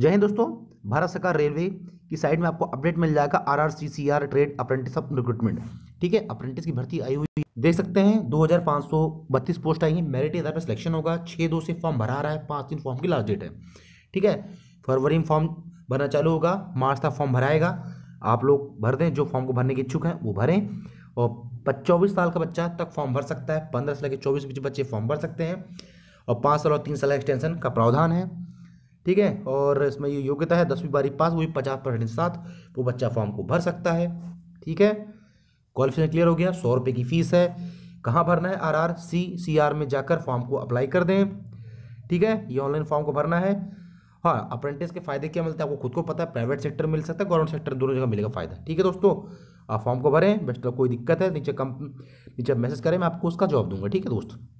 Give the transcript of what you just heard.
जय हिंद दोस्तों भारत सरकार रेलवे की साइड में आपको अपडेट मिल जाएगा R R C C R trade apprentice of recruitment ठीक है अप्रेंटिस की भर्ती आई हुई देख सकते हैं बत्तीस पोस्ट आई है मेरिट के आधार पर सिलेक्शन होगा छः दो से फॉर्म भरा रहा है पाँच दिन फॉर्म की लास्ट डेट है ठीक है फरवरी में फॉर्म भरना चालू होगा मार्च तक फॉर्म भराएगा आप लोग भर दें जो फॉर्म को भरने के इच्छुक हैं वो भरें और चौबीस साल का बच्चा तक फॉर्म भर सकता है पंद्रह से लेकर चौबीस बीच बच्चे फॉर्म भर सकते हैं और पाँच साल और तीन साल एक्सटेंशन का प्रावधान है ठीक है और इसमें ये योग्यता है दसवीं बारी पास वही पचास परसेंट साथ वो बच्चा फॉर्म को भर सकता है ठीक है क्वालिफिकेशन क्लियर हो गया सौ रुपये की फीस है कहाँ भरना है R R C C R में जाकर फॉर्म को अप्लाई कर दें ठीक है ये ऑनलाइन फॉर्म को भरना है हाँ अप्रेंटिस के फायदे क्या मिलते हैं आपको खुद को पता है प्राइवेट सेक्टर मिल सकता है गवर्नमेंट सेक्टर दोनों जगह मिलेगा फायदा ठीक है दोस्तों आप फॉर्म को भरें बेस्ट कोई दिक्कत है नीचे कम नीचे मैसेज करें मैं आपको उसका जवाब दूंगा ठीक है दोस्तों